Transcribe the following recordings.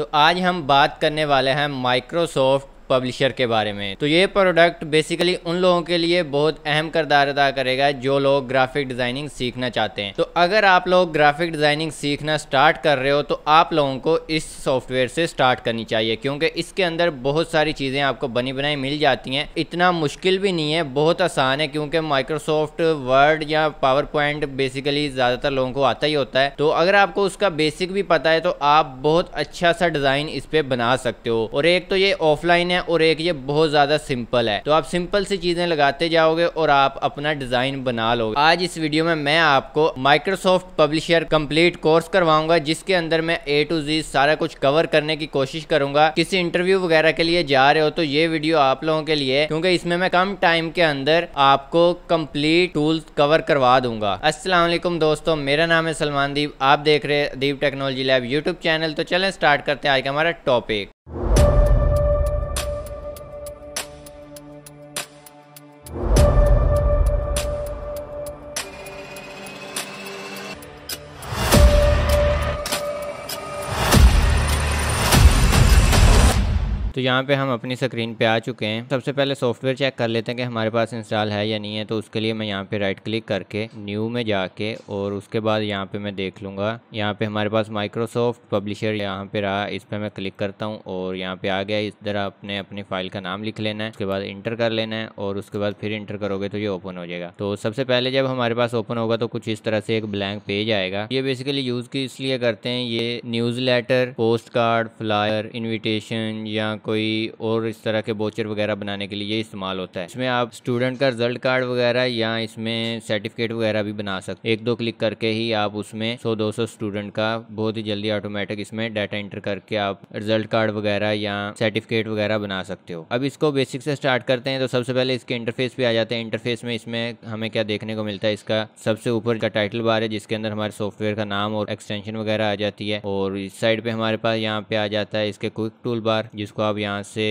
तो आज हम बात करने वाले हैं माइक्रोसॉफ्ट पब्लिशर के बारे में तो ये प्रोडक्ट बेसिकली उन लोगों के लिए बहुत अहम करदार अदा करेगा जो लोग ग्राफिक डिज़ाइनिंग सीखना चाहते हैं तो अगर आप लोग ग्राफिक डिज़ाइनिंग सीखना स्टार्ट कर रहे हो तो आप लोगों को इस सॉफ्टवेयर से स्टार्ट करनी चाहिए क्योंकि इसके अंदर बहुत सारी चीज़ें आपको बनी बनाई मिल जाती हैं इतना मुश्किल भी नहीं है बहुत आसान है क्योंकि माइक्रोसॉफ्ट वर्ड या पावर पॉइंट बेसिकली ज़्यादातर लोगों को आता ही होता है तो अगर आपको उसका बेसिक भी पता है तो आप बहुत अच्छा सा डिज़ाइन इस पर बना सकते हो और एक तो ये ऑफलाइन है हैं और एक ये बहुत ज़्यादा सिंपल है तो आप सिंपल सी चीज़ें लगाते जाओगे और आप अपना डिज़ाइन बना लोगे आज इस वीडियो में मैं आपको माइक्रोसॉफ्ट पब्लिशर कंप्लीट कोर्स करवाऊंगा जिसके अंदर मैं ए टू जी सारा कुछ कवर करने की कोशिश करूंगा किसी इंटरव्यू वगैरह के लिए जा रहे हो तो ये वीडियो आप लोगों के लिए क्योंकि इसमें मैं कम टाइम के अंदर आपको कम्प्लीट टूल कवर करवा दूंगा असला दोस्तों मेरा नाम है सलमान दीप आप देख रहे Deep technology lab YouTube channel तो चले स्टार्ट करते हैं आज का हमारा टॉपिक तो यहाँ पे हम अपनी स्क्रीन पे आ चुके हैं सबसे पहले सॉफ्टवेयर चेक कर लेते हैं कि हमारे पास इंस्टॉल है या नहीं है तो उसके लिए मैं यहाँ पे राइट क्लिक करके न्यू में जाके और उसके बाद यहाँ पे मैं देख लूँगा यहाँ पे हमारे पास माइक्रोसॉफ्ट पब्लिशर यहाँ पे रहा इस पर मैं क्लिक करता हूँ और यहाँ पे आ गया इस तरह अपने अपनी फाइल का नाम लिख लेना है उसके बाद इंटर कर लेना है और उसके बाद फिर इंटर करोगे तो ये ओपन हो जाएगा तो सबसे पहले जब हमारे पास ओपन होगा तो कुछ इस तरह से एक ब्लैंक पेज आएगा ये बेसिकली यूज़ इसलिए करते हैं ये news postcard flyer invitation या कोई और इस तरह के बोचर वगैरह बनाने के लिए इस्तेमाल होता है इसमें आप स्टूडेंट का रिजल्ट कार्ड वगैरह या इसमें सर्टिफिकेट वगैरह भी बना सकते एक दो क्लिक करके ही आप उसमें सौ दो स्टूडेंट का बहुत ही जल्दी ऑटोमेटिक इसमें डाटा एंटर करके आप रिजल्ट कार्ड वगैरह या सर्टिफिकेट वगैरह बना सकते हो अब इसको बेसिक से स्टार्ट करते हैं तो सबसे पहले इसके इंटरफेस पे आ जाते हैं इंटरफेस में इसमें हमें क्या देखने को मिलता है इसका सबसे ऊपर का टाइटल बार है जिसके अंदर हमारे सॉफ्टवेयर का नाम और एक्सटेंशन वगैरह आ जाती है और इस साइड पे हमारे पास यहाँ पे आ जाता है इसके क्विक टूल बार जिसको आप यहाँ से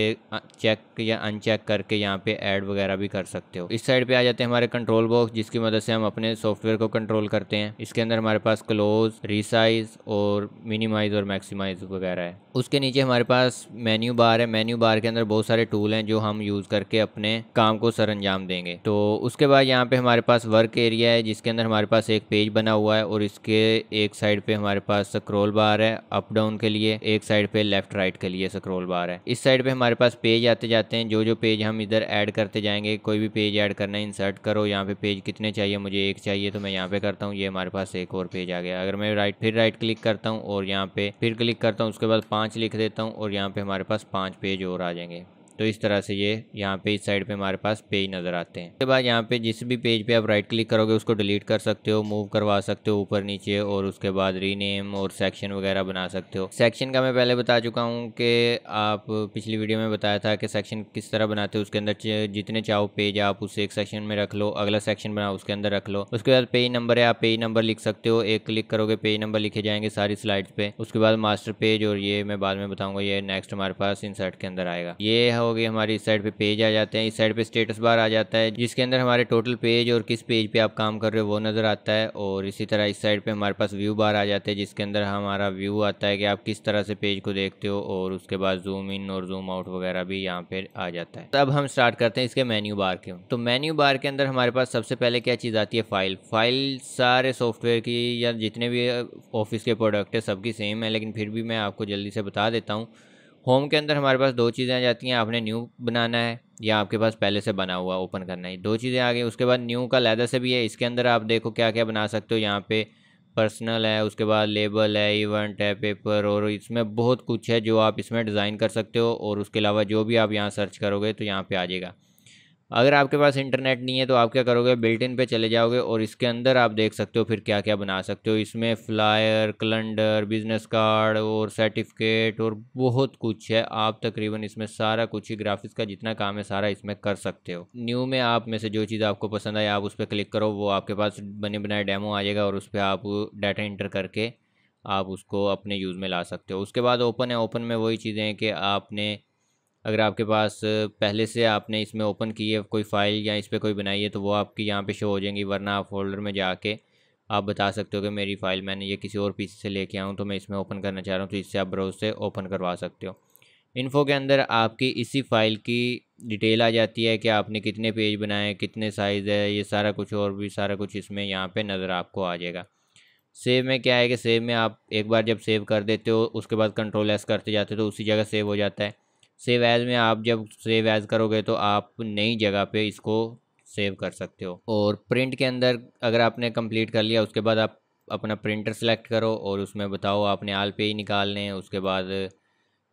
चेक या अनचेक करके यहाँ पे ऐड वगैरह भी कर सकते हो इस साइड पे आ जाते हैं हमारे कंट्रोल बॉक्स जिसकी मदद से हम अपने सॉफ्टवेयर को कंट्रोल करते हैं इसके अंदर हमारे पास क्लोज रिसाइज और मिनिमाइज और मैक्सिमाइज वगैरह है उसके नीचे हमारे पास मेन्यू बार है मेन्यू बार के अंदर बहुत सारे टूल हैं जो हम यूज़ करके अपने काम को सर अंजाम देंगे तो उसके बाद यहाँ पे हमारे पास वर्क एरिया है जिसके अंदर हमारे पास एक पेज बना हुआ है और इसके एक साइड पे हमारे पास स्क्रोल बार है अप डाउन के लिए एक साइड पे लेफ्ट राइट के लिए स्क्रोल बार है इस इस साइड पे हमारे पास पेज आते जाते हैं जो जो पेज हम इधर ऐड करते जाएंगे कोई भी पेज ऐड करना है इंसर्ट करो यहाँ पे पेज कितने चाहिए मुझे एक चाहिए तो मैं यहाँ पे करता हूँ ये हमारे पास एक और पेज आ गया अगर मैं राइट फिर राइट क्लिक करता हूँ और यहाँ पे फिर क्लिक करता हूँ उसके बाद पाँच लिख देता हूँ और यहाँ पे हमारे पास पाँच पेज और आ जाएंगे तो इस तरह से ये यहाँ पे इस साइड पे हमारे पास पेज नज़र आते हैं उसके बाद यहाँ पे जिस भी पेज पे आप राइट क्लिक करोगे उसको डिलीट कर सकते हो मूव करवा सकते हो ऊपर नीचे और उसके बाद रीनेम और सेक्शन वगैरह बना सकते हो सेक्शन का मैं पहले बता चुका हूँ कि आप पिछली वीडियो में बताया था कि सेक्शन किस तरह बनाते हो उसके अंदर जितने चाहो पेज आप उसे एक सेक्शन में रख लो अगला सेक्शन बनाओ उसके अंदर रख लो उसके बाद पेज नंबर है आप पेज नंबर लिख सकते हो एक क्लिक करोगे पेज नंबर लिखे जाएंगे सारी स्लाइड्स पे उसके बाद मास्टर पेज और ये मैं बाद में बताऊँगा ये नेक्स्ट हमारे पास इंसर्ट के अंदर आएगा ये हो होगी हमारी इस साइड पे पेज आ जाते हैं इस साइड पे स्टेटस बार आ जाता है जिसके अंदर हमारे टोटल पेज और किस पेज पे आप काम कर रहे हो वो नज़र आता है और इसी तरह इस साइड पे हमारे पास व्यू बार आ जाते हैं जिसके अंदर हमारा व्यू आता है कि आप किस तरह से पेज को देखते हो और उसके बाद जूम इन और जूम आउट वगैरह भी यहाँ पर आ जाता है तब हम स्टार्ट करते हैं इसके मेन्यू बार के तो मेन्यू बार के अंदर हमारे पास सबसे पहले क्या चीज़ आती है फाइल फाइल सारे सॉफ्टवेयर की या जितने भी ऑफिस के प्रोडक्ट है सबकी सेम है लेकिन फिर भी मैं आपको जल्दी से बता देता हूँ होम के अंदर हमारे पास दो चीज़ें आ जाती हैं आपने न्यू बनाना है या आपके पास पहले से बना हुआ ओपन करना है दो चीज़ें आ गई उसके बाद न्यू का लैदर से भी है इसके अंदर आप देखो क्या क्या बना सकते हो यहाँ पे पर्सनल है उसके बाद लेबल है इवेंट है पेपर और इसमें बहुत कुछ है जो आप इसमें डिज़ाइन कर सकते हो और उसके अलावा जो भी आप यहाँ सर्च करोगे तो यहाँ पर आ जाएगा अगर आपके पास इंटरनेट नहीं है तो आप क्या करोगे बिल्ट इन पे चले जाओगे और इसके अंदर आप देख सकते हो फिर क्या क्या बना सकते हो इसमें फ्लायर कैलेंडर बिजनेस कार्ड और सर्टिफिकेट और बहुत कुछ है आप तकरीबन इसमें सारा कुछ ही ग्राफिक्स का जितना काम है सारा इसमें कर सकते हो न्यू में आप में से जो चीज़ आपको पसंद आए आप उस पर क्लिक करो वो आपके पास बने बनाए डेमो आ जाएगा और उस पर आप डाटा इंटर करके आप उसको अपने यूज़ में ला सकते हो उसके बाद ओपन है ओपन में वही चीज़ें हैं कि आपने अगर आपके पास पहले से आपने इसमें ओपन की है कोई फ़ाइल या इस पर कोई बनाई है तो वो आपकी यहाँ पे शो हो जाएंगी वरना आप फोल्डर में जाके आप बता सकते हो कि मेरी फ़ाइल मैंने ये किसी और पीसी से लेके आऊँ तो मैं इसमें ओपन करना चाह रहा हूँ तो इससे आप ब्राउज से ओपन करवा सकते हो इन्फो के अंदर आपकी इसी फ़ाइल की डिटेल आ जाती है कि आपने कितने पेज बनाए कितने साइज़ है ये सारा कुछ और भी सारा कुछ इसमें यहाँ पर नज़र आपको आ जाएगा सेव में क्या है कि सेव में आप एक बार जब सेव कर देते हो उसके बाद कंट्रोल एस करते जाते हो तो उसी जगह सेव हो जाता है सेव एज में आप जब सेव एज करोगे तो आप नई जगह पे इसको सेव कर सकते हो और प्रिंट के अंदर अगर आपने कंप्लीट कर लिया उसके बाद आप अपना प्रिंटर सेलेक्ट करो और उसमें बताओ आपने आल पेज निकालने हैं उसके बाद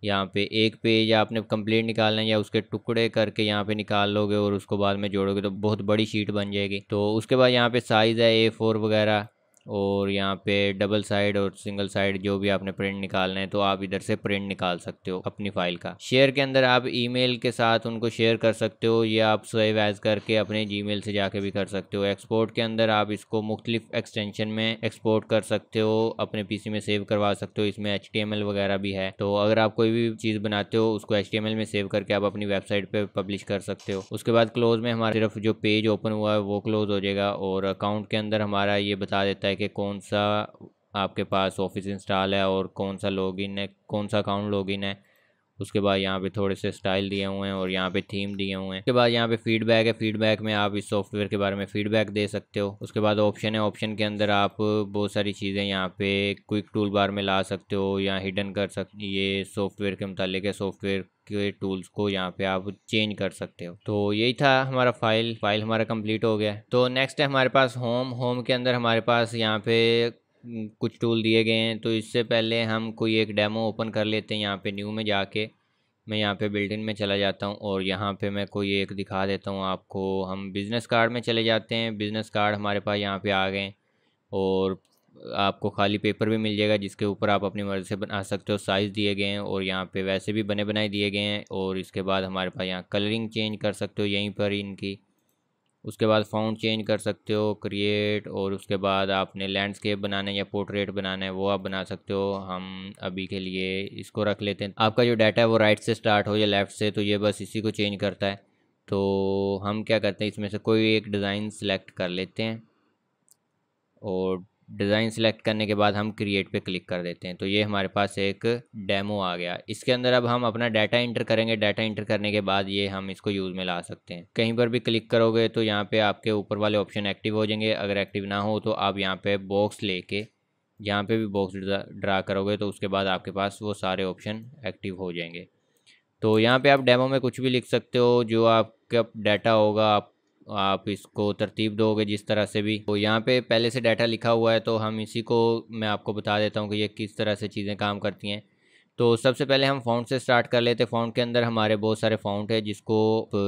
यहाँ पे एक पेज आपने कंप्लीट निकालना है या उसके टुकड़े करके यहाँ पे निकाल लोगे और उसको बाद में जोड़ोगे तो बहुत बड़ी शीट बन जाएगी तो उसके बाद यहाँ पे साइज़ है ए फोर वगैरह और यहाँ पे डबल साइड और सिंगल साइड जो भी आपने प्रिंट निकालना है तो आप इधर से प्रिंट निकाल सकते हो अपनी फाइल का शेयर के अंदर आप ईमेल के साथ उनको शेयर कर सकते हो या आप सेव एज करके अपने जीमेल से जाके भी कर सकते हो एक्सपोर्ट के अंदर आप इसको मुख्तलिफ एक्सटेंशन में एक्सपोर्ट कर सकते हो अपने पीसी में सेव करवा सकते हो इसमें एच वगैरह भी है तो अगर आप कोई भी चीज़ बनाते हो उसको एच में सेव करके आप अपनी वेबसाइट पर पब्लिश कर सकते हो उसके बाद क्लोज में हमारा सिर्फ जो पेज ओपन हुआ है वो क्लोज हो जाएगा और अकाउंट के अंदर हमारा ये बता देता है कि कौन सा आपके पास ऑफिस इंस्टॉल है और कौन सा लॉगिन है कौन सा अकाउंट लॉगिन है उसके बाद यहाँ पे थोड़े से स्टाइल दिए हुए हैं और यहाँ पे थीम दिए हुए हैं उसके बाद यहाँ पे फीडबैक है फीडबैक में आप इस सॉफ्टवेयर के बारे में फीडबैक दे सकते हो उसके बाद ऑप्शन है ऑप्शन के अंदर आप बहुत सारी चीज़ें यहाँ पे क्विक टूल बार में ला सकते हो या हिडन कर सकते ये सॉफ्टवेयर के मुतालिक है सॉफ्टवेयर के टूल्स को यहाँ पे आप चेंज कर सकते हो तो यही था हमारा फाइल फाइल हमारा कंप्लीट हो गया तो नेक्स्ट है हमारे पास होम होम के अंदर हमारे पास यहाँ पे कुछ टूल दिए गए हैं तो इससे पहले हम कोई एक डेमो ओपन कर लेते हैं यहाँ पे न्यू में जाके मैं यहाँ पे बिल्डिंग में चला जाता हूँ और यहाँ पे मैं कोई एक दिखा देता हूँ आपको हम बिज़नेस कार्ड में चले जाते हैं बिज़नेस कार्ड हमारे पास यहाँ पे आ गए और आपको खाली पेपर भी मिल जाएगा जिसके ऊपर आप अपनी मर्ज़ी से बना सकते हो साइज़ दिए गए हैं और यहाँ पर वैसे भी बने बनाए दिए गए हैं और इसके बाद हमारे पास यहाँ कलरिंग चेंज कर सकते हो यहीं पर इनकी उसके बाद फाउंड चेंज कर सकते हो क्रिएट और उसके बाद आपने लैंडस्केप बनाना है या पोर्ट्रेट बनाना है वो आप बना सकते हो हम अभी के लिए इसको रख लेते हैं आपका जो डाटा है वो राइट से स्टार्ट हो या लेफ़्ट से तो ये बस इसी को चेंज करता है तो हम क्या करते हैं इसमें से कोई एक डिज़ाइन सेलेक्ट कर लेते हैं और डिज़ाइन सेलेक्ट करने के बाद हम क्रिएट पे क्लिक कर देते हैं तो ये हमारे पास एक डेमो आ गया इसके अंदर अब हम अपना डाटा इंटर करेंगे डाटा इंटर करने के बाद ये हम इसको यूज़ में ला सकते हैं कहीं पर भी क्लिक करोगे तो यहाँ पे आपके ऊपर वाले ऑप्शन एक्टिव हो जाएंगे अगर एक्टिव ना हो तो आप यहाँ पर बॉक्स लेके यहाँ पे भी बॉक्स ड्रा करोगे तो उसके बाद आपके पास वो सारे ऑप्शन एक्टिव हो जाएंगे तो यहाँ पर आप डैमो में कुछ भी लिख सकते हो जो आपका डाटा होगा आप आप इसको तरतीब दोगे जिस तरह से भी तो यहाँ पे पहले से डाटा लिखा हुआ है तो हम इसी को मैं आपको बता देता हूँ कि ये किस तरह से चीज़ें काम करती हैं तो सबसे पहले हम फाउंट से स्टार्ट कर लेते हैं फाउंट के अंदर हमारे बहुत सारे फाउंट है जिसको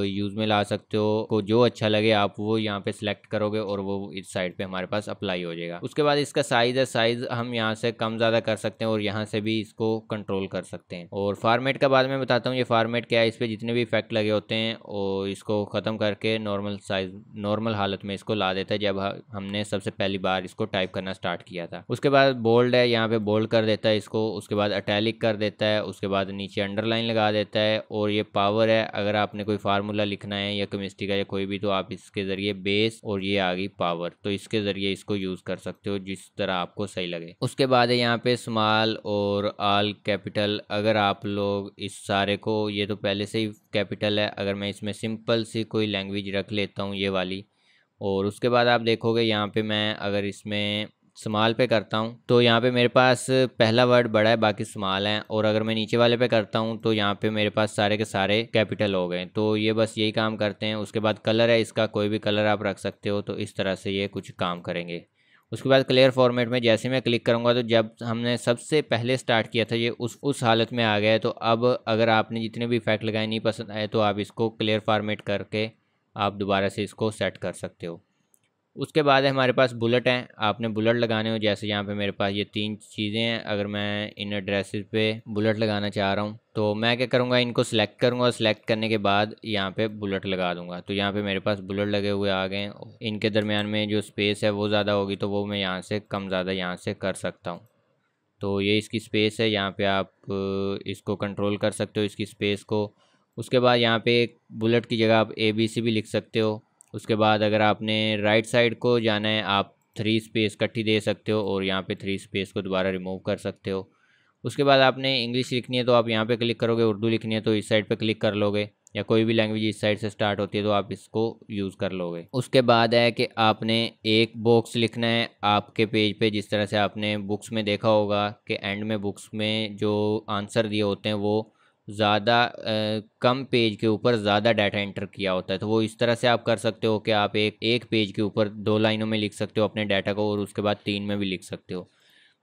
यूज़ में ला सकते हो को जो अच्छा लगे आप वो यहाँ पे सिलेक्ट करोगे और वो इस साइड पे हमारे पास अप्लाई हो जाएगा उसके बाद इसका साइज़ है साइज़ हम यहाँ से कम ज़्यादा कर सकते हैं और यहाँ से भी इसको कंट्रोल कर सकते हैं और फार्मेट का बाद में बताता हूँ ये फार्मेट क्या है इस पर जितने भी इफेक्ट लगे होते हैं और इसको ख़त्म करके नॉर्मल साइज़ नॉर्मल हालत में इसको ला देता है जब हमने सबसे पहली बार इसको टाइप करना स्टार्ट किया था उसके बाद बोल्ड है यहाँ पे बोल्ड कर देता है इसको उसके बाद अटैलिक कर देता है उसके बाद नीचे अंडरलाइन लगा देता है और ये पावर है अगर आपने कोई फार्मूला लिखना है या केमिस्ट्री का या कोई भी तो आप इसके ज़रिए बेस और ये आ गई पावर तो इसके ज़रिए इसको यूज़ कर सकते हो जिस तरह आपको सही लगे उसके बाद है यहाँ पे स्मॉल और आल कैपिटल अगर आप लोग इस सारे को ये तो पहले से ही कैपिटल है अगर मैं इसमें सिंपल सी कोई लैंग्वेज रख लेता हूँ ये वाली और उसके बाद आप देखोगे यहाँ पे मैं अगर इसमें स्माल पे करता हूँ तो यहाँ पे मेरे पास पहला वर्ड बड़ा है बाकी स्माल हैं और अगर मैं नीचे वाले पे करता हूँ तो यहाँ पे मेरे पास सारे के सारे कैपिटल हो गए तो ये बस यही काम करते हैं उसके बाद कलर है इसका कोई भी कलर आप रख सकते हो तो इस तरह से ये कुछ काम करेंगे उसके बाद क्लियर फॉर्मेट में जैसे मैं क्लिक करूँगा तो जब हमने सबसे पहले स्टार्ट किया था ये उस उस हालत में आ गया है तो अब अगर आपने जितने भी इफेक्ट लगाए नहीं पसंद आए तो आप इसको क्लियर फॉर्मेट करके आप दोबारा से इसको सेट कर सकते हो उसके बाद है हमारे पास बुलेट हैं आपने बुलेट लगाने हो जैसे यहाँ पे मेरे पास ये तीन चीज़ें हैं अगर मैं इन एड्रेसेस पे बुलेट लगाना चाह रहा हूँ तो मैं क्या करूँगा इनको सिलेक्ट करूँगा सिलेक्ट करने के बाद यहाँ पे बुलेट लगा दूँगा तो यहाँ पे मेरे पास बुलेट लगे हुए आ गए इनके दरमियान में जो स्पेस है वो ज़्यादा होगी तो वो मैं यहाँ से कम ज़्यादा यहाँ से कर सकता हूँ तो ये इसकी स्पेस है यहाँ पर आप इसको कंट्रोल कर सकते हो इसकी स्पेस को उसके बाद यहाँ पर बुलेट की जगह आप ए सी भी लिख सकते हो उसके बाद अगर आपने राइट साइड को जाना है आप थ्री स्पेस इकट्ठी दे सकते हो और यहाँ पे थ्री स्पेस को दोबारा रिमूव कर सकते हो उसके बाद आपने इंग्लिश लिखनी है तो आप यहाँ पे क्लिक करोगे उर्दू लिखनी है तो इस साइड पे क्लिक कर लोगे या कोई भी लैंग्वेज इस साइड से स्टार्ट होती है तो आप इसको यूज़ कर लोगे उसके बाद है कि आपने एक बॉक्स लिखना है आपके पेज पे जिस तरह से आपने बुक्स में देखा होगा कि एंड में बुक्स में जो आंसर दिए होते हैं वो ज़्यादा कम पेज के ऊपर ज़्यादा डाटा एंटर किया होता है तो वो इस तरह से आप कर सकते हो कि आप एक एक पेज के ऊपर दो लाइनों में लिख सकते हो अपने डाटा को और उसके बाद तीन में भी लिख सकते हो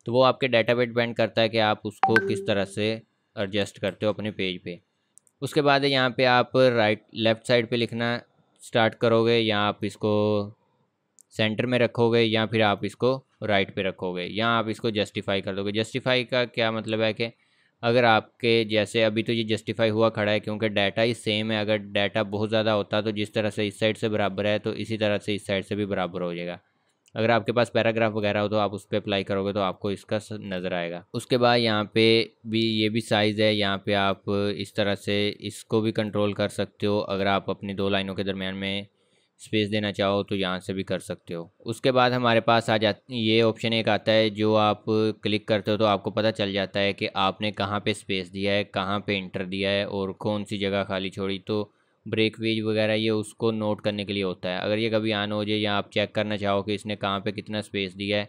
तो वो आपके डाटा पे डिपेंड करता है कि आप उसको किस तरह से एडजस्ट करते हो अपने पेज पे उसके बाद यहाँ पर आप राइट लेफ़्ट साइड पर लिखना स्टार्ट करोगे या आप इसको सेंटर में रखोगे या फिर आप इसको राइट पे रखोगे या आप इसको जस्टिफाई कर दोगे जस्टिफाई का क्या मतलब है कि अगर आपके जैसे अभी तो ये जस्टिफाई हुआ खड़ा है क्योंकि डाटा ही सेम है अगर डाटा बहुत ज़्यादा होता तो जिस तरह से इस साइड से बराबर है तो इसी तरह से इस साइड से भी बराबर हो जाएगा अगर आपके पास पैराग्राफ वगैरह हो तो आप उस पर अप्लाई करोगे तो आपको इसका नज़र आएगा उसके बाद यहाँ पे भी ये भी साइज़ है यहाँ पे आप इस तरह से इसको भी कंट्रोल कर सकते हो अगर आप अपनी दो लाइनों के दरमियान में स्पेस देना चाहो तो यहाँ से भी कर सकते हो उसके बाद हमारे पास आ जा ये ऑप्शन एक आता है जो आप क्लिक करते हो तो आपको पता चल जाता है कि आपने कहाँ पे स्पेस दिया है कहाँ पे इंटर दिया है और कौन सी जगह खाली छोड़ी तो ब्रेक वेज वगैरह ये उसको नोट करने के लिए होता है अगर ये कभी आन हो जाए या आप चेक करना चाहो कि इसने कहाँ पर कितना स्पेस दिया है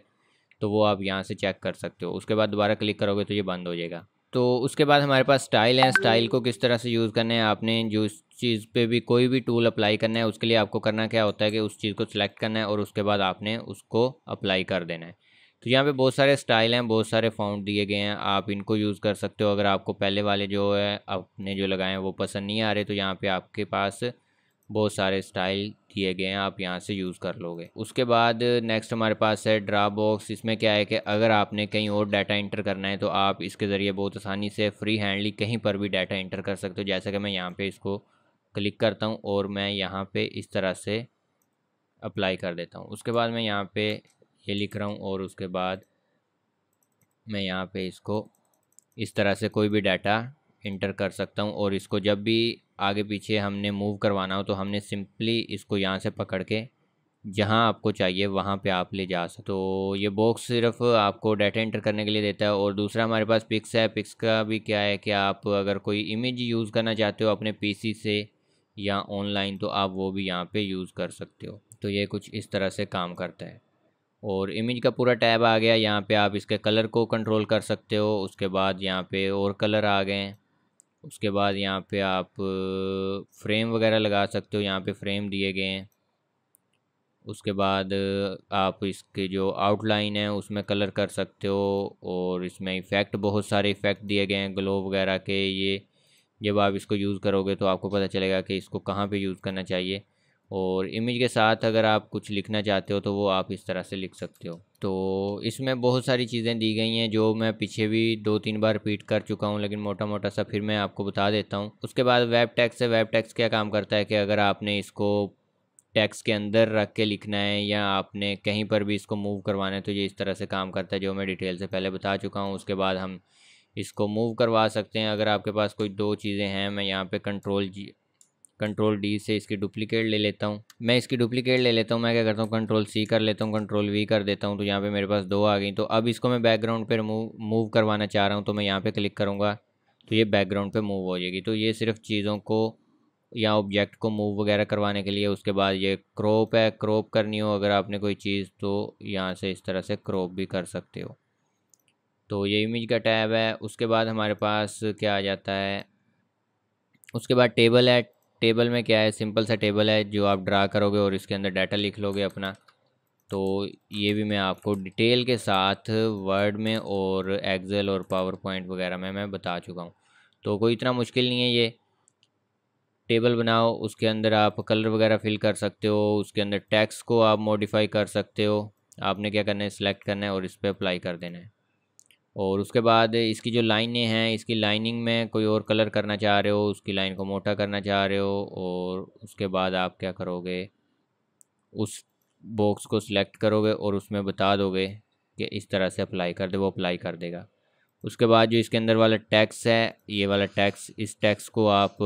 तो वो आप यहाँ से चेक कर सकते हो उसके बाद दोबारा क्लिक करोगे तो ये बंद हो जाएगा तो उसके बाद हमारे पास स्टाइल है स्टाइल को किस तरह से यूज़ करना है आपने जो चीज़ पे भी कोई भी टूल अप्लाई करना है उसके लिए आपको करना क्या होता है कि उस चीज़ को सिलेक्ट करना है और उसके बाद आपने उसको अप्लाई कर देना है तो यहाँ पे बहुत सारे स्टाइल हैं बहुत सारे फाउंड दिए गए हैं आप इनको यूज़ कर सकते हो अगर आपको पहले वाले जो है आपने जो लगाए हैं वो पसंद नहीं आ रहे तो यहाँ पर आपके पास बहुत सारे स्टाइल दिए गए हैं आप यहाँ से यूज़ कर लोगे उसके बाद नेक्स्ट हमारे पास है ड्रा बॉक्स इसमें क्या है कि अगर आपने कहीं और डाटा इंटर करना है तो आप इसके ज़रिए बहुत आसानी से फ्री हैंडली कहीं पर भी डाटा इंटर कर सकते हो जैसा कि मैं यहाँ पर इसको क्लिक करता हूँ और मैं यहाँ पर इस तरह से अप्लाई कर देता हूँ उसके बाद मैं यहाँ पर ये लिख रहा हूँ और उसके बाद मैं यहाँ पर इसको इस तरह से कोई भी डाटा इंटर कर सकता हूँ और इसको जब भी आगे पीछे हमने मूव करवाना हो तो हमने सिंपली इसको यहाँ से पकड़ के जहाँ आपको चाहिए वहाँ पे आप ले जा सकते तो ये बॉक्स सिर्फ आपको डाटा इंटर करने के लिए देता है और दूसरा हमारे पास पिक्स है पिक्स का भी क्या है कि आप अगर कोई इमेज यूज़ करना चाहते हो अपने पीसी से या ऑनलाइन तो आप वो भी यहाँ पे यूज़ कर सकते हो तो ये कुछ इस तरह से काम करता है और इमेज का पूरा टैब आ गया यहाँ पर आप इसके कलर को कंट्रोल कर सकते हो उसके बाद यहाँ पर और कलर आ गए हैं उसके बाद यहाँ पे आप फ्रेम वगैरह लगा सकते हो यहाँ पे फ्रेम दिए गए हैं उसके बाद आप इसके जो आउटलाइन है उसमें कलर कर सकते हो और इसमें इफ़ेक्ट बहुत सारे इफ़ेक्ट दिए गए हैं ग्लो वगैरह के ये जब आप इसको यूज़ करोगे तो आपको पता चलेगा कि इसको कहाँ पे यूज़ करना चाहिए और इमेज के साथ अगर आप कुछ लिखना चाहते हो तो वो आप इस तरह से लिख सकते हो तो इसमें बहुत सारी चीज़ें दी गई हैं जो मैं पीछे भी दो तीन बार रिपीट कर चुका हूँ लेकिन मोटा मोटा सा फिर मैं आपको बता देता हूँ उसके बाद वेब टैक्स है वेब टैक्स क्या काम करता है कि अगर आपने इसको टैक्स के अंदर रख के लिखना है या आपने कहीं पर भी इसको मूव करवाना है तो ये इस तरह से काम करता है जो मैं डिटेल से पहले बता चुका हूँ उसके बाद हम इसको मूव करवा सकते हैं अगर आपके पास कोई दो चीज़ें हैं मैं यहाँ पे कंट्रोल जी कंट्रोल डी से इसकी डुप्लीकेट ले लेता हूँ मैं इसकी डुप्लीकेट ले लेता हूँ मैं क्या करता हूँ कंट्रोल सी कर लेता हूँ कंट्रोल वी कर देता हूँ तो यहाँ पे मेरे पास दो आ गई तो अब इसको मैं बैकग्राउंड पे मूव मूव करवाना चाह रहा हूँ तो मैं यहाँ पे क्लिक करूँगा तो ये बैकग्राउंड पे मूव हो जाएगी तो ये सिर्फ चीज़ों को या ऑब्जेक्ट को मूव वगैरह करवाने के लिए उसके बाद ये क्रॉप है क्रॉप करनी हो अगर आपने कोई चीज़ तो यहाँ से इस तरह से क्रॉप भी कर सकते हो तो ये इमेज का टैब है उसके बाद हमारे पास क्या आ जाता है उसके बाद टेबल है टेबल में क्या है सिंपल सा टेबल है जो आप ड्रा करोगे और इसके अंदर डाटा लिख लोगे अपना तो ये भी मैं आपको डिटेल के साथ वर्ड में और एक्सेल और पावर पॉइंट वगैरह में मैं बता चुका हूँ तो कोई इतना मुश्किल नहीं है ये टेबल बनाओ उसके अंदर आप कलर वगैरह फिल कर सकते हो उसके अंदर टैक्स को आप मॉडिफाई कर सकते हो आपने क्या करना है सिलेक्ट करना है और इस पर अप्लाई कर देना है और उसके बाद इसकी जो लाइनें हैं इसकी लाइनिंग में कोई और कलर करना चाह रहे हो उसकी लाइन को मोटा करना चाह रहे हो और उसके बाद आप क्या करोगे उस बॉक्स को सिलेक्ट करोगे और उसमें बता दोगे कि इस तरह से अप्लाई कर दे वो अप्लाई कर देगा उसके बाद जो इसके अंदर वाला टैक्स है ये वाला टैक्स इस टैक्स को आप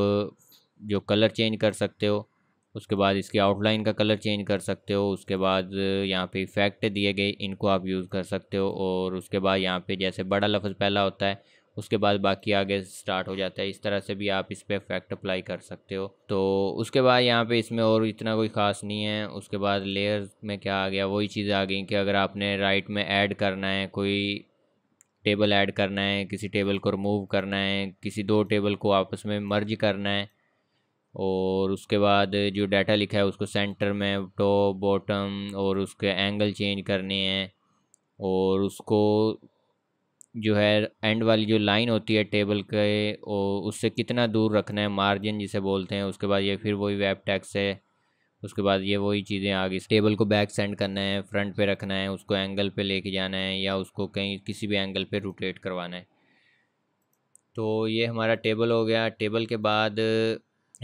जो कलर चेंज कर सकते हो उसके बाद इसकी आउटलाइन का कलर चेंज कर सकते हो उसके बाद यहाँ पे इफ़ेक्ट दिए गए इनको आप यूज़ कर सकते हो और उसके बाद यहाँ पे जैसे बड़ा लफ्ज़ पहला होता है उसके बाद बाकी आगे स्टार्ट हो जाता है इस तरह से भी आप इस पर इफेक्ट अप्लाई कर सकते हो तो उसके बाद यहाँ पे इसमें और इतना कोई ख़ास नहीं है उसके बाद लेयर में क्या आ गया वही चीज़ें आ गई कि अगर आपने राइट में ऐड करना है कोई टेबल ऐड करना है किसी टेबल को रिमूव करना है किसी दो टेबल को आपस में मर्ज करना है और उसके बाद जो डाटा लिखा है उसको सेंटर में टॉप बॉटम और उसके एंगल चेंज करने हैं और उसको जो है एंड वाली जो लाइन होती है टेबल के और उससे कितना दूर रखना है मार्जिन जिसे बोलते हैं उसके बाद ये फिर वही वेब टैक्स है उसके बाद ये वही चीज़ें आगे टेबल को बैक सेंड करना है फ्रंट पे रखना है उसको एंगल पे लेके जाना है या उसको कहीं किसी भी एंगल पे रोटेट करवाना है तो ये हमारा टेबल हो गया टेबल के बाद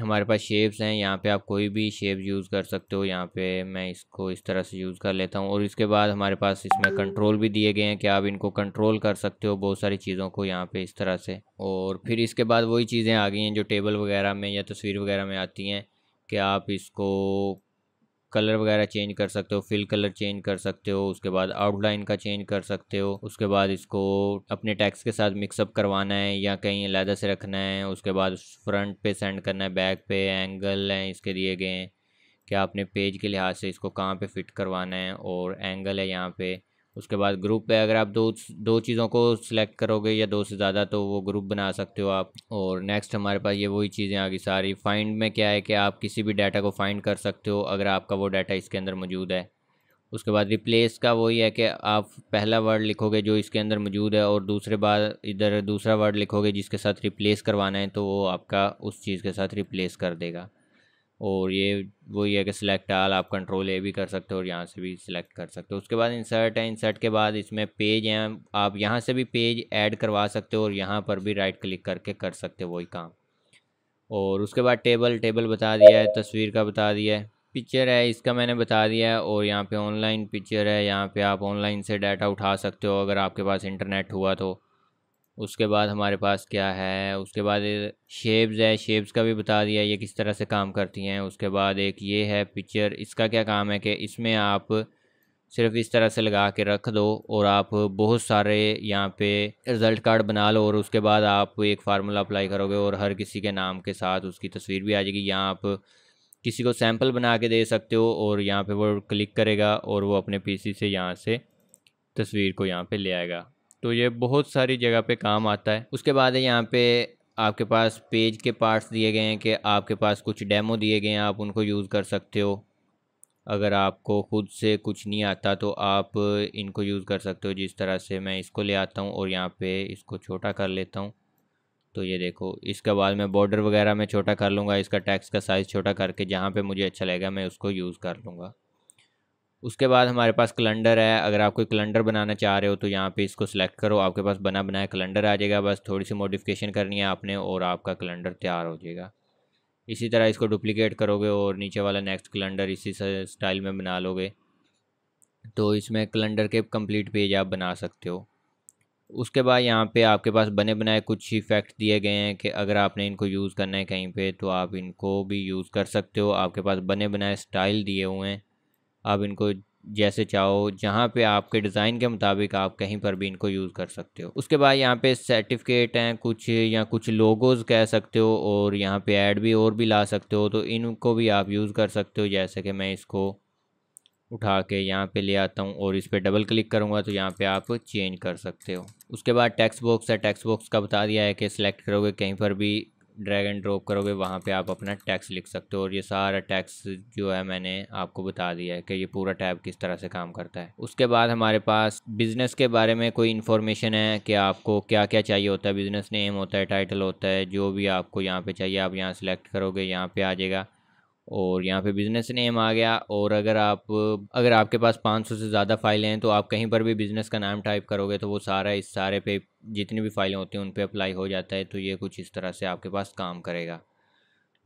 हमारे पास शेप्स हैं यहाँ पे आप कोई भी शेप यूज़ कर सकते हो यहाँ पे मैं इसको इस तरह से यूज़ कर लेता हूँ और इसके बाद हमारे पास इसमें कंट्रोल भी दिए गए हैं कि आप इनको कंट्रोल कर सकते हो बहुत सारी चीज़ों को यहाँ पे इस तरह से और फिर इसके बाद वही चीज़ें आ गई हैं जो टेबल वगैरह में या तस्वीर वगैरह में आती हैं कि आप इसको कलर वगैरह चेंज कर सकते हो फिल कलर चेंज कर सकते हो उसके बाद आउटलाइन का चेंज कर सकते हो उसके बाद इसको अपने टैक्स के साथ मिक्सअप करवाना है या कहीं अलहदा से रखना है उसके बाद फ्रंट पे सेंड करना है बैक पे एंगल हैं इसके दिए गए हैं क्या आपने पेज के लिहाज से इसको कहाँ पे फिट करवाना है और एंगल है यहाँ पे उसके बाद ग्रुप पे अगर आप दो दो चीज़ों को सिलेक्ट करोगे या दो से ज़्यादा तो वो ग्रुप बना सकते हो आप और नेक्स्ट हमारे पास ये वही चीज़ें आ गई सारी फाइंड में क्या है कि आप किसी भी डाटा को फाइंड कर सकते हो अगर आपका वो डाटा इसके अंदर मौजूद है उसके बाद रिप्लेस का वही है कि आप पहला वर्ड लिखोगे जो इसके अंदर मौजूद है और दूसरे बार इधर दूसरा वर्ड लिखोगे जिसके साथ रिप्लेस करवाना है तो वो आपका उस चीज़ के साथ रिप्लेस कर देगा और ये वही है कि सिलेक्ट आल आप कंट्रोल ए भी कर सकते हो और यहाँ से भी सिलेक्ट कर सकते हो उसके बाद इंसर्ट है इंसर्ट के बाद इसमें पेज हैं आप यहाँ से भी पेज ऐड करवा सकते हो और यहाँ पर भी राइट क्लिक करके कर सकते हो वही काम और उसके बाद टेबल टेबल बता दिया है तस्वीर का बता दिया है पिक्चर है इसका मैंने बता दिया है और यहाँ पे ऑनलाइन पिक्चर है यहाँ पे आप ऑनलाइन से डाटा उठा सकते हो अगर आपके पास इंटरनेट हुआ तो उसके बाद हमारे पास क्या है उसके बाद शेप्स है शेप्स का भी बता दिया ये किस तरह से काम करती हैं उसके बाद एक ये है पिक्चर इसका क्या काम है कि इसमें आप सिर्फ इस तरह से लगा के रख दो और आप बहुत सारे यहाँ पे रिज़ल्ट कार्ड बना लो और उसके बाद आप एक फार्मूला अप्लाई करोगे और हर किसी के नाम के साथ उसकी तस्वीर भी आ जाएगी यहाँ आप किसी को सैंपल बना के दे सकते हो और यहाँ पे वो क्लिक करेगा और वो अपने पीसी से यहाँ से तस्वीर को यहाँ पे ले आएगा तो ये बहुत सारी जगह पे काम आता है उसके बाद है यहाँ पे आपके पास पेज के पार्ट्स दिए गए हैं कि आपके पास कुछ डेमो दिए गए हैं आप उनको यूज़ कर सकते हो अगर आपको ख़ुद से कुछ नहीं आता तो आप इनको यूज़ कर सकते हो जिस तरह से मैं इसको ले आता हूँ और यहाँ पे इसको छोटा कर लेता हूँ तो ये देखो इसके बाद मैं बॉर्डर वगैरह में छोटा कर लूँगा इसका टैक्स का साइज़ छोटा करके जहाँ पर मुझे अच्छा लगेगा मैं उसको यूज़ कर लूँगा उसके बाद हमारे पास कैलेंडर है अगर आप कोई कैलेंडर बनाना चाह रहे हो तो यहाँ पे इसको सिलेक्ट करो आपके पास बना बनाया कैलेंडर आ जाएगा बस थोड़ी सी मॉडिफिकेशन करनी है आपने और आपका कैलेंडर तैयार हो जाएगा इसी तरह इसको डुप्लीकेट करोगे और नीचे वाला नेक्स्ट कैलेंडर इसी स्टाइल में बना लोगे तो इसमें कैलेंडर के कम्प्लीट पेज आप बना सकते हो उसके बाद यहाँ पे आपके पास बने बनाए कुछ इफ़ेक्ट दिए गए हैं कि अगर आपने इनको यूज़ करना है कहीं पे तो आप इनको भी यूज़ कर सकते हो आपके पास बने बनाए स्टाइल दिए हुए हैं आप इनको जैसे चाहो जहाँ पे आपके डिज़ाइन के मुताबिक आप कहीं पर भी इनको यूज़ कर सकते हो उसके बाद यहाँ पे सर्टिफिकेट हैं कुछ या कुछ लोगोज़ कह सकते हो और यहाँ पे ऐड भी और भी ला सकते हो तो इनको भी आप यूज़ कर सकते हो जैसे कि मैं इसको उठा के यहाँ पे ले आता हूँ और इस पर डबल क्लिक करूँगा तो यहाँ पे आप चेंज कर सकते हो उसके बाद टेक्स्ट बॉक्स है टेक्स्ट बॉक्स का बता दिया है कि सिलेक्ट करोगे कहीं पर भी ड्रैग एंड ड्रॉप करोगे वहाँ पे आप अपना टैक्स लिख सकते हो और ये सारा टैक्स जो है मैंने आपको बता दिया है कि ये पूरा टैब किस तरह से काम करता है उसके बाद हमारे पास बिज़नेस के बारे में कोई इन्फॉर्मेशन है कि आपको क्या क्या चाहिए होता है बिज़नेस नेम होता है टाइटल होता है जो भी आपको यहाँ पर चाहिए आप यहाँ सेलेक्ट करोगे यहाँ पर आ जाएगा और यहाँ पे बिज़नेस नेम आ गया और अगर आप अगर आपके पास 500 से ज़्यादा फाइलें हैं तो आप कहीं पर भी बिज़नेस का नाम टाइप करोगे तो वो सारा इस सारे पे जितनी भी फाइलें होती हैं उन पे अप्लाई हो जाता है तो ये कुछ इस तरह से आपके पास काम करेगा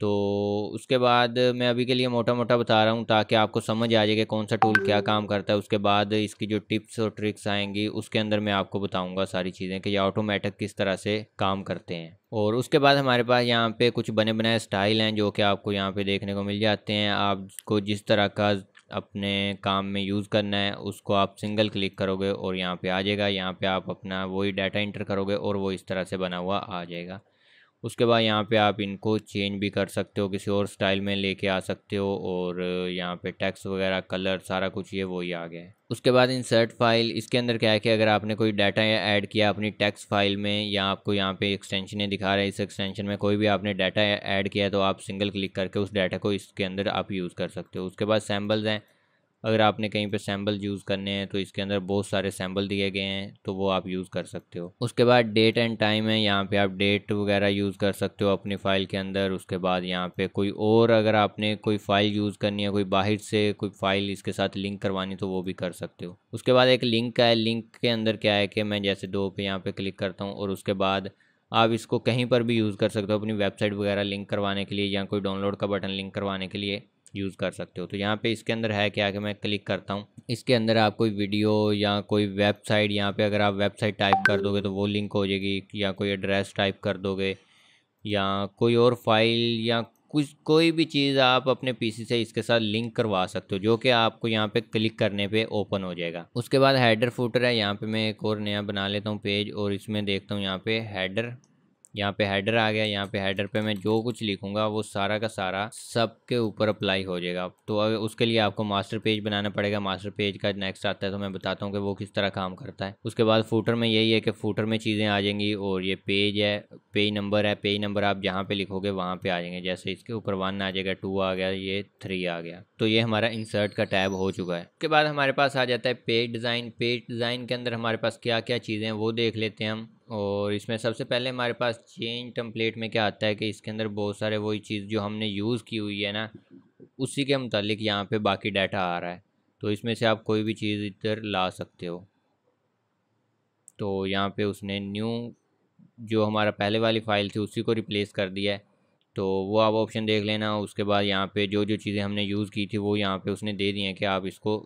तो उसके बाद मैं अभी के लिए मोटा मोटा बता रहा हूँ ताकि आपको समझ आ जाएगा कौन सा टूल क्या काम करता है उसके बाद इसकी जो टिप्स और ट्रिक्स आएंगी उसके अंदर मैं आपको बताऊँगा सारी चीज़ें कि ये ऑटोमेटिक किस तरह से काम करते हैं और उसके बाद हमारे पास यहाँ पे कुछ बने बनाए स्टाइल हैं जो कि आपको यहाँ पे देखने को मिल जाते हैं आपको जिस तरह का अपने काम में यूज़ करना है उसको आप सिंगल क्लिक करोगे और यहाँ पे आ जाएगा यहाँ पे आप अपना वही डाटा इंटर करोगे और वो इस तरह से बना हुआ आ जाएगा उसके बाद यहाँ पे आप इनको चेंज भी कर सकते हो किसी और स्टाइल में लेके आ सकते हो और यहाँ पे टैक्स वगैरह कलर सारा कुछ ये वही आ गया है उसके बाद इंसर्ट फाइल इसके अंदर क्या है कि अगर आपने कोई डाटा ऐड किया अपनी टैक्स फाइल में या आपको यहाँ पे एक्सटेंशन दिखा रहा है इस एक्सटेंशन में कोई भी आपने डाटा ऐड किया तो आप सिंगल क्लिक करके उस डाटा को इसके अंदर आप यूज़ कर सकते हो उसके बाद सैम्बल्स हैं अगर आपने कहीं पे सैम्बल यूज़ करने हैं तो इसके अंदर बहुत सारे सैम्बल दिए गए हैं तो वो आप यूज़ कर सकते हो उसके बाद डेट एंड टाइम है यहाँ पे आप डेट वगैरह यूज़ कर सकते हो अपनी फ़ाइल के अंदर उसके बाद यहाँ पे कोई और अगर आपने कोई फ़ाइल यूज़ करनी है कोई बाहर से कोई फ़ाइल इसके साथ लिंक करवानी तो वो भी कर सकते हो उसके बाद एक लिंक का है लिंक के अंदर क्या है कि मैं जैसे दो पे यहाँ पर क्लिक करता हूँ और उसके बाद आप इसको कहीं पर भी यूज़ कर सकते हो अपनी वेबसाइट वगैरह लिंक करवाने के लिए या कोई डाउनलोड का बटन लिंक करवाने के लिए यूज़ कर सकते हो तो यहाँ पे इसके अंदर है क्या कि मैं क्लिक करता हूँ इसके अंदर आप कोई वीडियो या कोई वेबसाइट यहाँ पे अगर आप वेबसाइट टाइप कर दोगे तो वो लिंक हो जाएगी या कोई एड्रेस टाइप कर दोगे या कोई और फाइल या कुछ कोई भी चीज़ आप अपने पीसी से इसके साथ लिंक करवा सकते हो जो कि आपको यहाँ पे क्लिक करने पे ओपन हो जाएगा उसके बाद हेडर फूटर है यहाँ पे मैं एक और नया बना लेता हूँ पेज और इसमें देखता हूँ यहाँ पे हेडर यहाँ पे हेडर आ गया यहाँ पे हेडर पे मैं जो कुछ लिखूंगा वो सारा का सारा सब के ऊपर अप्लाई हो जाएगा तो अगर उसके लिए आपको मास्टर पेज बनाना पड़ेगा मास्टर पेज का नेक्स्ट आता है तो मैं बताता हूँ कि वो किस तरह काम करता है उसके बाद फूटर में यही है कि फूटर में चीज़ें आ जाएंगी और ये पेज है पेज नंबर है पेज नंबर आप जहाँ पे लिखोगे वहाँ पे आ जाएंगे जैसे इसके ऊपर वन आ जाएगा टू आ गया ये थ्री आ गया तो ये हमारा इंसर्ट का टैब हो चुका है उसके बाद हमारे पास आ जाता है पेज डिज़ाइन पेज डिज़ाइन के अंदर हमारे पास क्या क्या चीज़ें हैं वो देख लेते हैं हम और इसमें सबसे पहले हमारे पास चेंज टम्पलेट में क्या आता है कि इसके अंदर बहुत सारे वही चीज़ जो हमने यूज़ की हुई है ना उसी के मुतालिक यहाँ पे बाकी डाटा आ रहा है तो इसमें से आप कोई भी चीज़ इधर ला सकते हो तो यहाँ पे उसने न्यू जो हमारा पहले वाली फ़ाइल थी उसी को रिप्लेस कर दिया है तो वो आप ऑप्शन देख लेना उसके बाद यहाँ पे जो जो चीज़ें हमने यूज़ की थी वो यहाँ पे उसने दे दी हैं कि आप इसको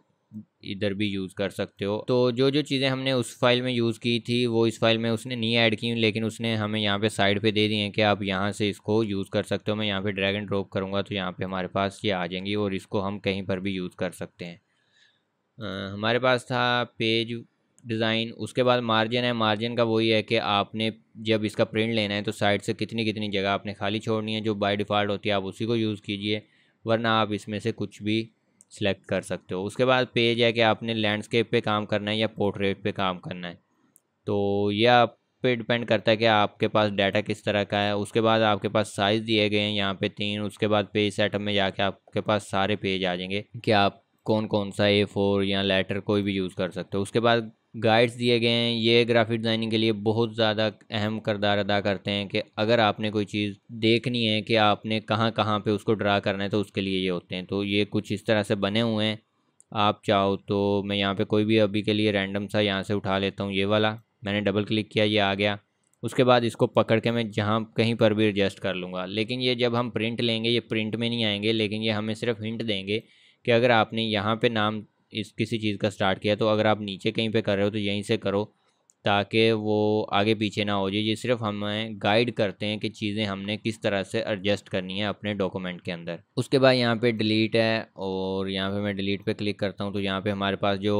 इधर भी यूज़ कर सकते हो तो जो जो चीज़ें हमने उस फाइल में यूज़ की थी वो इस फाइल में उसने नहीं ऐड की लेकिन उसने हमें यहाँ पे साइड पे दे दी हैं कि आप यहाँ से इसको यूज़ कर सकते हो मैं यहाँ पे ड्रैग एंड ड्रॉप करूँगा तो यहाँ पे हमारे पास ये आ जाएंगी और इसको हम कहीं पर भी यूज़ कर सकते हैं आ, हमारे पास था पेज डिज़ाइन उसके बाद मार्जिन है मार्जिन का वही है कि आपने जब इसका प्रिंट लेना है तो साइड से कितनी कितनी जगह आपने खाली छोड़नी है जो बाई डिफ़ॉल्ट होती है आप उसी को यूज़ कीजिए वरना आप इसमें से कुछ भी सिलेक्ट कर सकते हो उसके बाद पेज है कि आपने लैंडस्केप पे काम करना है या पोर्ट्रेट पे काम करना है तो यह आप पे डिपेंड करता है कि आपके पास डाटा किस तरह का है उसके बाद आपके पास साइज़ दिए गए हैं यहाँ पे तीन उसके बाद पेज सेटअप में जाके आपके पास सारे पेज आ जाएंगे कि आप कौन कौन सा ए फोर या लेटर कोई भी यूज़ कर सकते हो उसके बाद गाइड्स दिए गए हैं ये ग्राफिक डिज़ाइनिंग के लिए बहुत ज़्यादा अहम करदार अदा करते हैं कि अगर आपने कोई चीज़ देखनी है कि आपने कहाँ कहाँ पे उसको ड्रा करना है तो उसके लिए ये होते हैं तो ये कुछ इस तरह से बने हुए हैं आप चाहो तो मैं यहाँ पे कोई भी अभी के लिए रैंडम सा यहाँ से उठा लेता हूँ ये वाला मैंने डबल क्लिक किया ये आ गया उसके बाद इसको पकड़ के मैं जहाँ कहीं पर भी एडजस्ट कर लूँगा लेकिन ये जब हम प्रिंट लेंगे ये प्रिंट में नहीं आएंगे लेकिन ये हमें सिर्फ हिंट देंगे कि अगर आपने यहाँ पे नाम इस किसी चीज़ का स्टार्ट किया तो अगर आप नीचे कहीं पे कर रहे हो तो यहीं से करो ताकि वो आगे पीछे ना हो जाए ये सिर्फ हमें गाइड करते हैं कि चीज़ें हमने किस तरह से एडजस्ट करनी है अपने डॉक्यूमेंट के अंदर उसके बाद यहाँ पे डिलीट है और यहाँ पे मैं डिलीट पे क्लिक करता हूँ तो यहाँ पे हमारे पास जो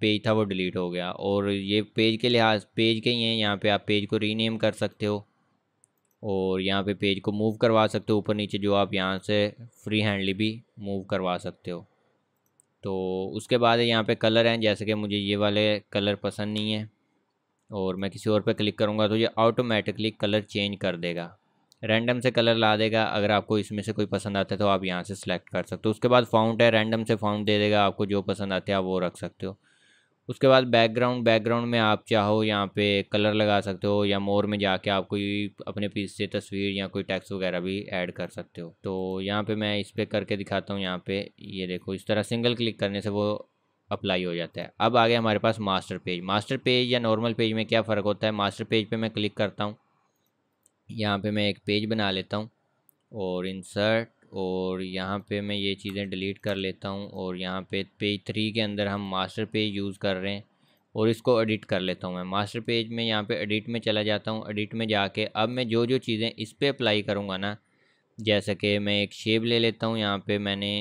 पेज था वो डिलीट हो गया और ये पेज के लिहाज पेज के ही हैं यहाँ पर आप पेज को रीनेम कर सकते हो और यहाँ पे पेज को मूव करवा सकते हो ऊपर नीचे जो आप यहाँ से फ्री हैंडली भी मूव करवा सकते हो तो उसके बाद यहाँ पे कलर हैं जैसे कि मुझे ये वाले कलर पसंद नहीं है और मैं किसी और पे क्लिक करूँगा तो ये ऑटोमेटिकली कलर चेंज कर देगा रैंडम से कलर ला देगा अगर आपको इसमें से कोई पसंद आता है तो आप यहाँ से सिलेक्ट कर सकते हो उसके बाद फाउंट है रैंडम से फाउंट दे देगा आपको जो पसंद आते हैं आप वो रख सकते हो उसके बाद बैकग्राउंड बैकग्राउंड में आप चाहो यहाँ पे कलर लगा सकते हो या मोर में जाके आप कोई अपने पीस से तस्वीर या कोई टैक्स वगैरह भी ऐड कर सकते हो तो यहाँ पे मैं इस पर करके दिखाता हूँ यहाँ पे ये देखो इस तरह सिंगल क्लिक करने से वो अप्लाई हो जाता है अब आ गया हमारे पास मास्टर पेज मास्टर पेज या नॉर्मल पेज में क्या फ़र्क होता है मास्टर पेज पे मैं क्लिक करता हूँ यहाँ पर मैं एक पेज बना लेता हूँ और इंसर्ट और यहाँ पे मैं ये चीज़ें डिलीट कर लेता हूँ और यहाँ पे पेज थ्री के अंदर हम मास्टर पेज यूज़ कर रहे हैं और इसको एडिट कर लेता हूँ मैं मास्टर पेज में यहाँ पे एडिट में चला जाता हूँ एडिट में जाके अब मैं जो जो चीज़ें इस पर अप्लाई करूँगा ना जैसा कि मैं एक शेप ले लेता हूँ यहाँ पर मैंने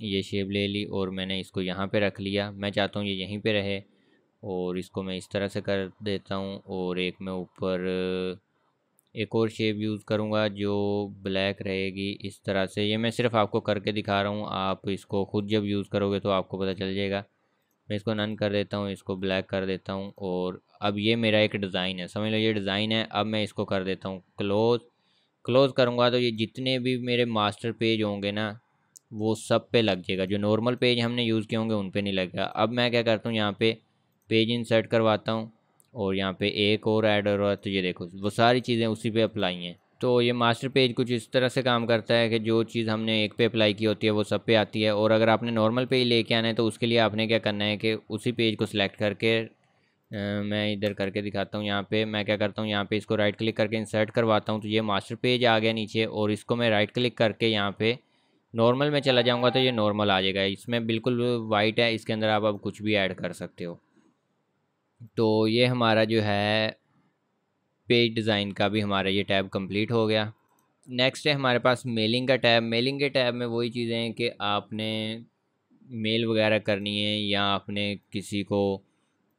ये शेप ले ली और मैंने इसको यहाँ पर रख लिया मैं चाहता हूँ ये यहीं पर रहे और इसको मैं इस तरह से कर देता हूँ और एक मैं ऊपर एक और शेप यूज़ करूँगा जो ब्लैक रहेगी इस तरह से ये मैं सिर्फ आपको करके दिखा रहा हूँ आप इसको खुद जब यूज़ करोगे तो आपको पता चल जाएगा मैं इसको नन कर देता हूँ इसको ब्लैक कर देता हूँ और अब ये मेरा एक डिज़ाइन है समझ लो ये डिज़ाइन है अब मैं इसको कर देता हूँ क्लोज क्लोज़ करूँगा तो ये जितने भी मेरे मास्टर पेज होंगे ना वो सब पे लग जाएगा जो नॉर्मल पेज हमने यूज़ किए होंगे उन पे नहीं लगेगा अब मैं क्या करता हूँ यहाँ पे पेज इंसर्ट करवाता हूँ और यहाँ पे एक और ऐड हो रहा है तो ये देखो वो सारी चीज़ें उसी पे अप्लाई हैं तो ये मास्टर पेज कुछ इस तरह से काम करता है कि जो चीज़ हमने एक पे अप्लाई की होती है वो सब पे आती है और अगर आपने नॉर्मल पेज ले लेके आना है तो उसके लिए आपने क्या करना है कि उसी पेज को सिलेक्ट करके आ, मैं इधर करके दिखाता हूँ यहाँ पे मैं क्या करता हूँ यहाँ पे इसको राइट क्लिक करके इंसर्ट करवाता हूँ तो ये मास्टर पेज आ गया नीचे और इसको मैं राइट क्लिक करके यहाँ पे नॉर्मल में चला जाऊँगा तो ये नॉर्मल आ जाएगा इसमें बिल्कुल वाइट है इसके अंदर आप अब कुछ भी ऐड कर सकते हो तो ये हमारा जो है पेज डिज़ाइन का भी हमारा ये टैब कंप्लीट हो गया नेक्स्ट है हमारे पास मेलिंग का टैब मेलिंग के टैब में वही चीज़ें हैं कि आपने मेल वगैरह करनी है या आपने किसी को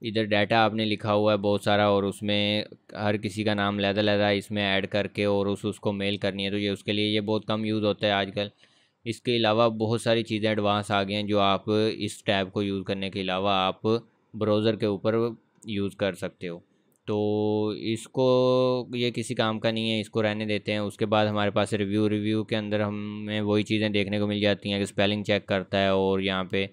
इधर डाटा आपने लिखा हुआ है बहुत सारा और उसमें हर किसी का नाम लहदा लहदा इसमें ऐड करके और उस उसको मेल करनी है तो ये उसके लिए ये बहुत कम यूज़ होता है आजकल इसके अलावा बहुत सारी चीज़ें एडवांस आ गई हैं जो आप इस टैब को यूज़ करने के अलावा आप ब्राउज़र के ऊपर यूज़ कर सकते हो तो इसको ये किसी काम का नहीं है इसको रहने देते हैं उसके बाद हमारे पास रिव्यू रिव्यू के अंदर हमें वही चीज़ें देखने को मिल जाती हैं कि स्पेलिंग चेक करता है और यहाँ पे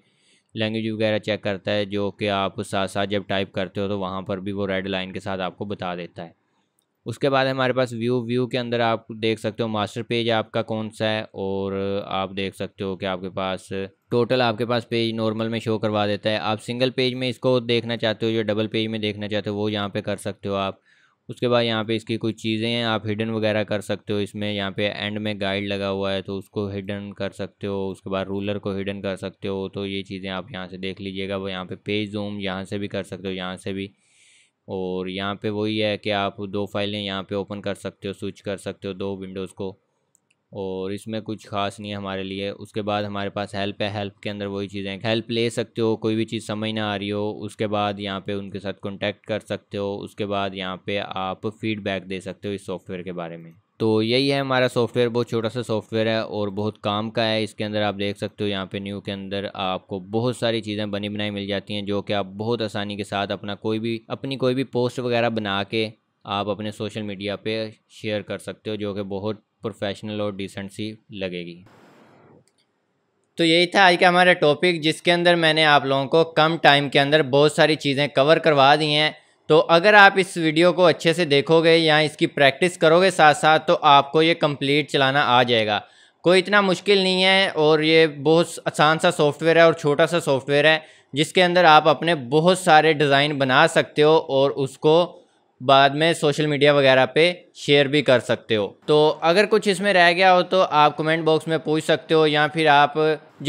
लैंग्वेज वगैरह चेक करता है जो कि आप साथ साथ जब टाइप करते हो तो वहाँ पर भी वो रेड लाइन के साथ आपको बता देता है उसके बाद हमारे पास व्यू व्यू के अंदर आप देख सकते हो मास्टर पेज आपका कौन सा है और आप देख सकते हो कि आपके पास टोटल आपके पास पेज नॉर्मल में शो करवा देता है आप सिंगल पेज में इसको देखना चाहते हो या डबल पेज में देखना चाहते हो वो यहाँ पे कर सकते हो आप उसके बाद यहाँ पे इसकी कुछ चीज़ें हैं आप हिडन वगैरह कर सकते हो इसमें यहाँ पे एंड में गाइड लगा हुआ है तो उसको हिडन कर सकते हो उसके बाद रूलर को हिडन कर सकते हो तो ये चीज़ें आप यहाँ से देख लीजिएगा वो यहाँ पे पेज जूम यहाँ से भी कर सकते हो यहाँ से भी और यहाँ पे वही है कि आप दो फाइलें यहाँ पे ओपन कर सकते हो स्विच कर सकते हो दो विंडोज़ को और इसमें कुछ खास नहीं है हमारे लिए उसके बाद हमारे पास हेल्प है हेल्प के अंदर वही चीज़ें हैं हेल्प ले सकते हो कोई भी चीज़ समझ ना आ रही हो उसके बाद यहाँ पे उनके साथ कॉन्टैक्ट कर सकते हो उसके बाद यहाँ पे आप फीडबैक दे सकते हो इस सॉफ्टवेयर के बारे में तो यही है हमारा सॉफ्टवेयर बहुत छोटा सा सॉफ्टवेयर है और बहुत काम का है इसके अंदर आप देख सकते हो यहाँ पे न्यू के अंदर आपको बहुत सारी चीज़ें बनी बनाई मिल जाती हैं जो कि आप बहुत आसानी के साथ अपना कोई भी अपनी कोई भी पोस्ट वगैरह बना के आप अपने सोशल मीडिया पे शेयर कर सकते हो जो कि बहुत प्रोफेशनल और डिसेंट सी लगेगी तो यही था आज का हमारा टॉपिक जिसके अंदर मैंने आप लोगों को कम टाइम के अंदर बहुत सारी चीज़ें कवर करवा दी हैं तो अगर आप इस वीडियो को अच्छे से देखोगे या इसकी प्रैक्टिस करोगे साथ साथ तो आपको ये कंप्लीट चलाना आ जाएगा कोई इतना मुश्किल नहीं है और ये बहुत आसान सा सॉफ्टवेयर है और छोटा सा सॉफ्टवेयर है जिसके अंदर आप अपने बहुत सारे डिज़ाइन बना सकते हो और उसको बाद में सोशल मीडिया वगैरह पे शेयर भी कर सकते हो तो अगर कुछ इसमें रह गया हो तो आप कमेंट बॉक्स में पूछ सकते हो या फिर आप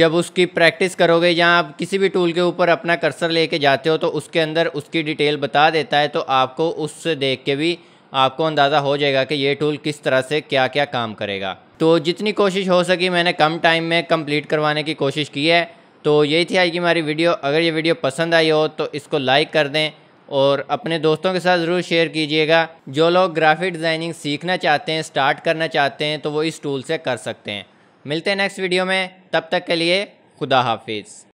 जब उसकी प्रैक्टिस करोगे या आप किसी भी टूल के ऊपर अपना कर्सर लेके जाते हो तो उसके अंदर उसकी डिटेल बता देता है तो आपको उससे देख के भी आपको अंदाज़ा हो जाएगा कि ये टूल किस तरह से क्या क्या काम करेगा तो जितनी कोशिश हो सकी मैंने कम टाइम में कम्प्लीट करवाने की कोशिश की है तो यही थी आज की हमारी वीडियो अगर ये वीडियो पसंद आई हो तो इसको लाइक कर दें और अपने दोस्तों के साथ ज़रूर शेयर कीजिएगा जो लोग ग्राफिक डिज़ाइनिंग सीखना चाहते हैं स्टार्ट करना चाहते हैं तो वो इस टूल से कर सकते हैं मिलते हैं नेक्स्ट वीडियो में तब तक के लिए खुदा हाफिज़